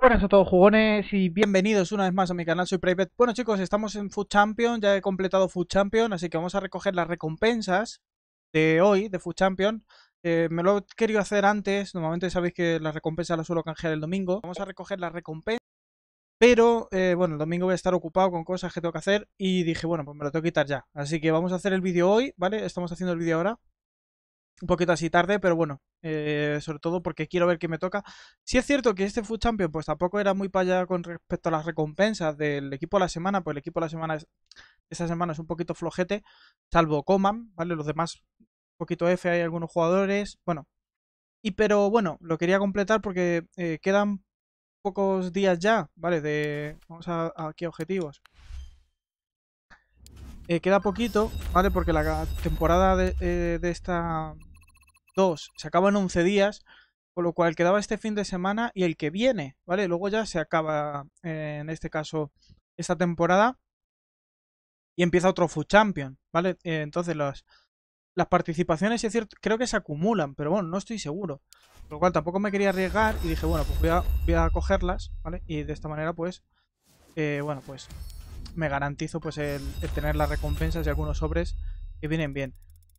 Buenas a todos jugones y bienvenidos una vez más a mi canal, soy Private. Bueno chicos, estamos en Food Champion, ya he completado Food Champion, así que vamos a recoger las recompensas de hoy, de Food Champion. Eh, me lo he querido hacer antes, normalmente sabéis que las recompensas las suelo canjear el domingo. Vamos a recoger las recompensas, pero eh, bueno, el domingo voy a estar ocupado con cosas que tengo que hacer y dije, bueno, pues me lo tengo que quitar ya. Así que vamos a hacer el vídeo hoy, ¿vale? Estamos haciendo el vídeo ahora un poquito así tarde, pero bueno, eh, sobre todo porque quiero ver qué me toca. Si es cierto que este Food Champion, pues tampoco era muy para allá con respecto a las recompensas del equipo de la semana, pues el equipo de la semana es, esta semana es un poquito flojete, salvo Coman, ¿vale? Los demás, un poquito F, hay algunos jugadores, bueno. Y pero bueno, lo quería completar porque eh, quedan pocos días ya, ¿vale? De, vamos a, aquí objetivos. Eh, queda poquito, ¿vale? Porque la temporada de esta dos, se acaban 11 días, con lo cual quedaba este fin de semana y el que viene, ¿vale? Luego ya se acaba, eh, en este caso, esta temporada y empieza otro Food Champion, ¿vale? Eh, entonces las, las participaciones, es cierto, creo que se acumulan, pero bueno, no estoy seguro. Por lo cual tampoco me quería arriesgar y dije, bueno, pues voy a, cogerlas, ¿vale? Y de esta manera, pues, eh, bueno, pues me garantizo pues el, el tener las recompensas y algunos sobres que vienen bien.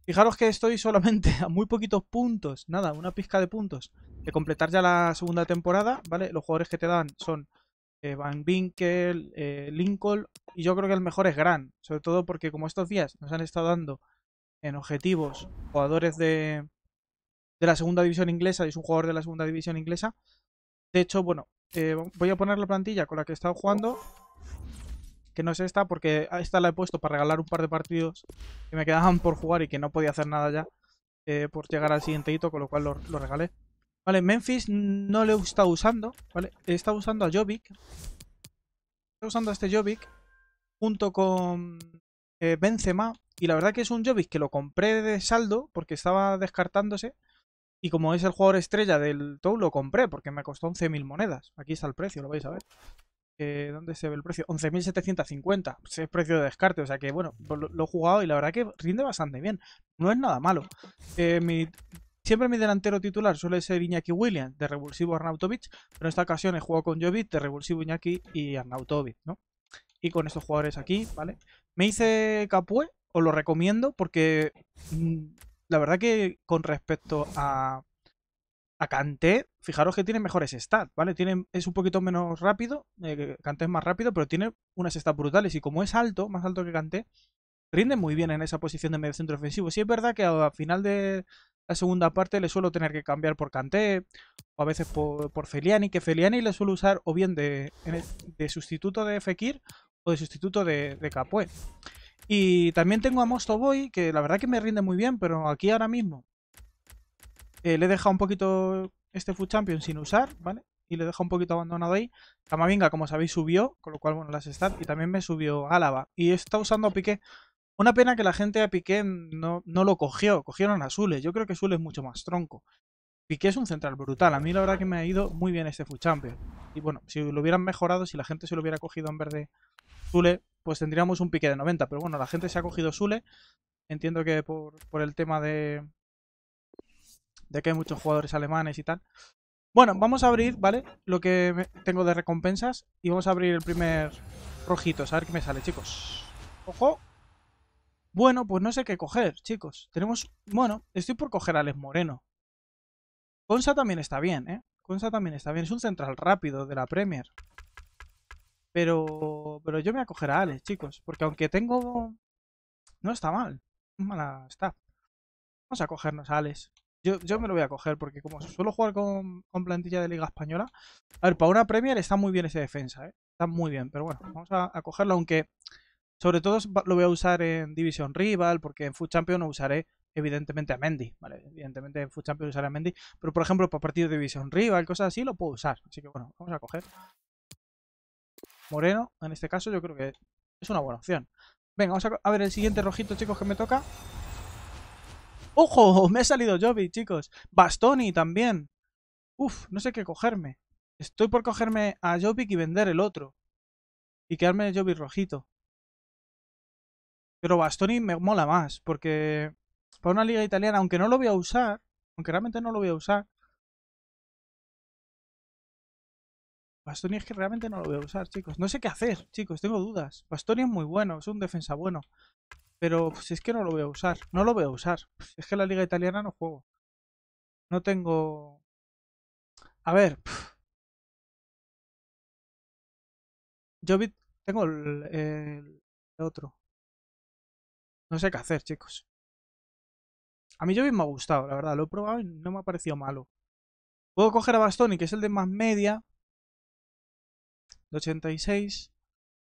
Fijaros que estoy solamente a muy poquitos puntos, nada, una pizca de puntos, de completar ya la segunda temporada, ¿vale? Los jugadores que te dan son eh, Van Winkel, eh, Lincoln, y yo creo que el mejor es Gran, sobre todo porque como estos días nos han estado dando en objetivos jugadores de, la segunda división inglesa, y es un jugador de la segunda división inglesa, de hecho, bueno, eh, voy a poner la plantilla con la que he estado jugando que no es esta, porque esta la he puesto para regalar un par de partidos que me quedaban por jugar y que no podía hacer nada ya eh, por llegar al siguiente hito, con lo cual lo, regalé. Vale, Memphis no le he estado usando, ¿vale? He estado usando a Jovic. está usando a este Jovic junto con eh, Benzema. Y la verdad que es un Jovic que lo compré de saldo porque estaba descartándose. Y como es el jugador estrella del Tou, lo compré porque me costó 11.000 monedas. Aquí está el precio, lo vais a ver. ¿Dónde se ve el precio? 11.750. Pues, es precio de descarte. O sea que, bueno, pues lo, he jugado y la verdad que rinde bastante bien. No es nada malo. Eh, siempre mi delantero titular suele ser Iñaki Williams, de revulsivo Arnautovic. Pero en esta ocasión he jugado con Jovic, de revulsivo Iñaki y Arnautovic, ¿no? Y con estos jugadores aquí, ¿vale? Me hice Capue, os lo recomiendo porque mm, la verdad que con respecto a a Kanté, fijaros que tiene mejores stats, ¿vale? Tiene, es un poquito menos rápido, Kanté eh, es más rápido, pero tiene unas stats brutales. Y como es alto, más alto que Kanté, rinde muy bien en esa posición de medio centro ofensivo. Sí es verdad que al final de la segunda parte le suelo tener que cambiar por Kanté o a veces por, Feliani, que Feliani le suelo usar o bien de, sustituto de Fekir o de sustituto de, de Y también tengo a Boy, que la verdad que me rinde muy bien, pero aquí ahora mismo eh, le he dejado un poquito este Food Champion sin usar, ¿vale? Y le he dejado un poquito abandonado ahí. Camavinga, como sabéis, subió, con lo cual, bueno, las stats. Y también me subió Álava. Y está usando a Piqué. Una pena que la gente a Piqué no, no lo cogió. Cogieron a Zule. Yo creo que Zule es mucho más tronco. Piqué es un central brutal. A mí la verdad que me ha ido muy bien este Food Champion. Y bueno, si lo hubieran mejorado, si la gente se lo hubiera cogido en verde Zule, pues tendríamos un Piqué de 90. Pero bueno, la gente se ha cogido Zule. Entiendo que por el tema de, de que hay muchos jugadores alemanes y tal. Bueno, vamos a abrir, ¿vale? Lo que tengo de recompensas y vamos a abrir el primer rojito, a ver qué me sale, chicos. ¡Ojo! Bueno, pues no sé qué coger, chicos. Tenemos... Bueno, estoy por coger a Alex Moreno. Consa también está bien, ¿eh? Consa también está bien. Es un central rápido de la Premier. Pero... Pero yo me voy a coger a Alex, chicos. Porque aunque tengo... No está mal. Mala está. Vamos a cogernos a Alex. Yo, me lo voy a coger porque como suelo jugar con, plantilla de Liga Española... A ver, para una Premier está muy bien ese defensa, ¿eh? Está muy bien, pero bueno, vamos a, cogerlo, aunque... Sobre todo lo voy a usar en División Rival, porque en Food Champion no usaré evidentemente a Mendy, ¿vale? Evidentemente en Food Champion usaré a Mendy, pero por ejemplo para partidos de División Rival, cosas así, lo puedo usar. Así que bueno, vamos a coger. Moreno, en este caso yo creo que es una buena opción. Venga, vamos a ver el siguiente rojito, chicos, que me toca. ¡Ojo! Me ha salido Jovi, chicos. Bastoni también. Uf, no sé qué cogerme. Estoy por cogerme a Jobbik y vender el otro. Y quedarme Jovi rojito. Pero Bastoni me mola más, porque para una liga italiana, aunque no lo voy a usar, aunque realmente no lo voy a usar, Bastoni es que realmente no lo voy a usar, chicos. No sé qué hacer, chicos. Tengo dudas. Bastoni es muy bueno. Es un defensa bueno. Pero si pues, es que no lo voy a usar. No lo voy a usar. es que la liga italiana no juego. No tengo... A ver. Yo vi... tengo el, el, otro. No sé qué hacer, chicos. A mí Jovi me ha gustado, la verdad. Lo he probado y no me ha parecido malo. Puedo coger a Bastoni, que es el de más media. De 86.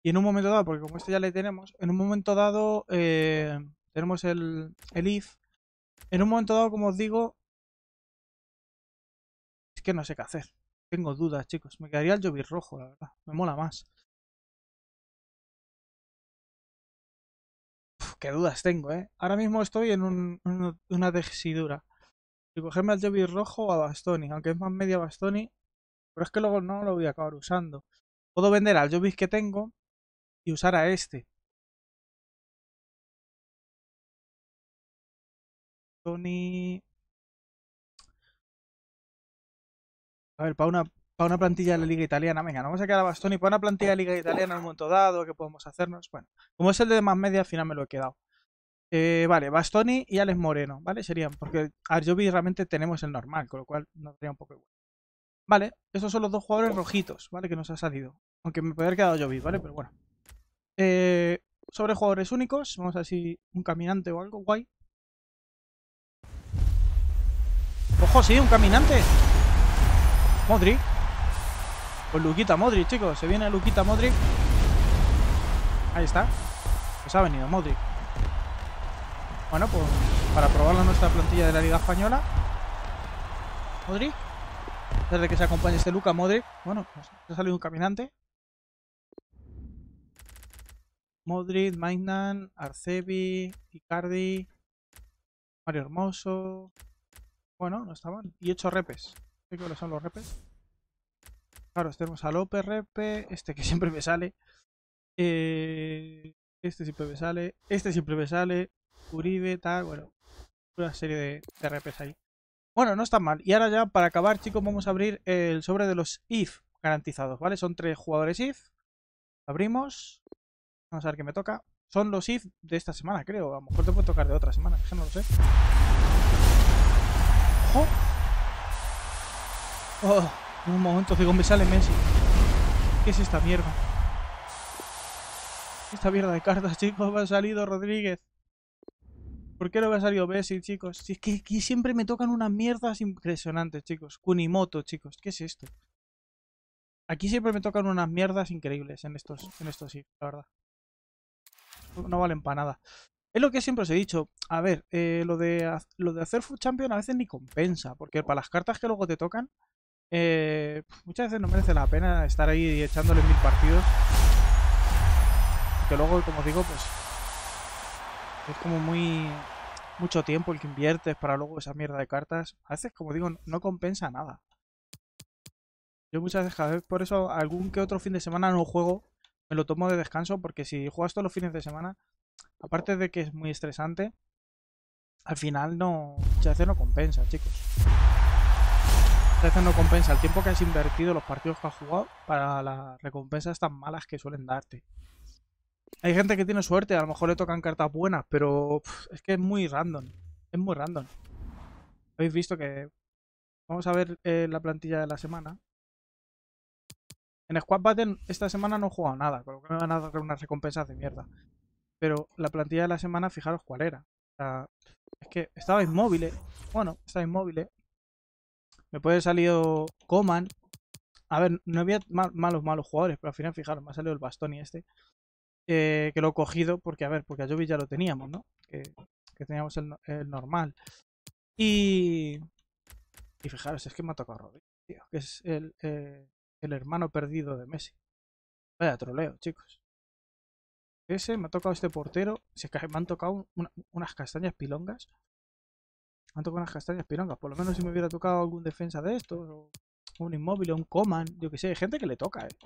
Y en un momento dado, porque como esto ya le tenemos, en un momento dado eh, tenemos el, el if. En un momento dado, como os digo, es que no sé qué hacer. Tengo dudas, chicos. Me quedaría el Jovis rojo, la verdad. Me mola más. qué dudas tengo, ¿eh? Ahora mismo estoy en una desidura. Si cogerme al Jovis rojo o a Bastoni, aunque es más media Bastoni, pero es que luego no lo voy a acabar usando. Puedo vender al Jovis que tengo y usar a este. Tony... A ver, para una, plantilla de la Liga Italiana, venga, no vamos a quedar a Bastoni. Para una plantilla de la Liga Italiana en un momento dado, que podemos hacernos? Bueno, como es el de más media, al final me lo he quedado. Eh, vale, Bastoni y Alex Moreno, ¿vale? Serían, porque a Jovi realmente tenemos el normal, con lo cual nos daría un poco igual. Vale, estos son los dos jugadores rojitos, ¿vale? Que nos ha salido. Aunque me puede haber quedado Jovi, ¿vale? Pero bueno. Eh, sobre jugadores únicos, vamos a ver si un caminante o algo guay. Ojo, sí, un caminante. Modric. Pues Luquita Modric, chicos. Se viene Luquita Modric. Ahí está. Pues ha venido Modric. Bueno, pues para probar nuestra plantilla de la Liga Española. Modric. de que se acompañe este Luca Modric. Bueno, pues ha salido un caminante. Modric, Mainan, Arcebi, Icardi, Mario Hermoso. Bueno, no está mal, Y ocho repes. ¿Qué cuáles son los repes? Claro, tenemos a Lope, repe, este que siempre me sale. Eh, este siempre me sale. Este siempre me sale. Uribe, tal, bueno. Una serie de, de repes ahí. Bueno, no está mal. Y ahora ya, para acabar, chicos, vamos a abrir el sobre de los IF garantizados, ¿vale? Son tres jugadores IF. Abrimos. Vamos a ver qué me toca. Son los if de esta semana, creo. A lo mejor te puede tocar de otra semana, que no lo sé. ¡Ojo! ¡Oh! un momento digo, me sale Messi. ¿Qué es esta mierda? Esta mierda de cartas, chicos, me ha salido Rodríguez. ¿Por qué no me ha salido Messi, chicos? Si es que aquí siempre me tocan unas mierdas impresionantes, chicos. Kunimoto, chicos. ¿Qué es esto? Aquí siempre me tocan unas mierdas increíbles en estos, en estos sí, la verdad no valen para nada. Es lo que siempre os he dicho. A ver, eh, lo, de, lo de hacer Food Champion a veces ni compensa, porque para las cartas que luego te tocan, eh, muchas veces no merece la pena estar ahí echándole mil partidos. Que luego, como os digo, pues es como muy mucho tiempo el que inviertes para luego esa mierda de cartas. A veces, como digo, no compensa nada. Yo muchas veces, por eso algún que otro fin de semana no juego me lo tomo de descanso porque si juegas todos los fines de semana, aparte de que es muy estresante, al final no, muchas veces no compensa, chicos. Muchas veces no compensa el tiempo que has invertido, los partidos que has jugado, para las recompensas tan malas que suelen darte. Hay gente que tiene suerte, a lo mejor le tocan cartas buenas, pero es que es muy random. Es muy random. Habéis visto que... Vamos a ver eh, la plantilla de la semana. En Squad Battle esta semana no he jugado nada, con lo que me van a dar unas recompensas de mierda. Pero la plantilla de la semana, fijaros cuál era. O sea, es que estaba inmóvil. Eh. Bueno, estaba inmóvil. Eh. Me puede haber salido Coman. A ver, no había malos, malos jugadores, pero al final, fijaros, me ha salido el y este. Eh, que lo he cogido porque, a ver, porque a Jovi ya lo teníamos, ¿no? Que, teníamos el, normal. Y... Y fijaros, es que me ha tocado Rodrigo, tío. Que es el... El hermano perdido de Messi. Vaya troleo, chicos. Ese me ha tocado este portero. Si es me han tocado unas castañas pilongas. Me han tocado unas castañas pilongas. Por lo menos si me hubiera tocado algún defensa de estos. O un inmóvil, o un coman. Yo que sé, hay gente que le toca, eh.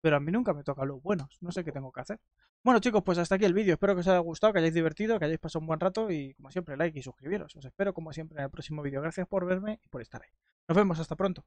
Pero a mí nunca me toca los buenos. No sé qué tengo que hacer. Bueno chicos, pues hasta aquí el vídeo. Espero que os haya gustado, que hayáis divertido, que hayáis pasado un buen rato. Y como siempre, like y suscribiros. Os espero como siempre en el próximo vídeo. Gracias por verme y por estar ahí. Nos vemos, hasta pronto.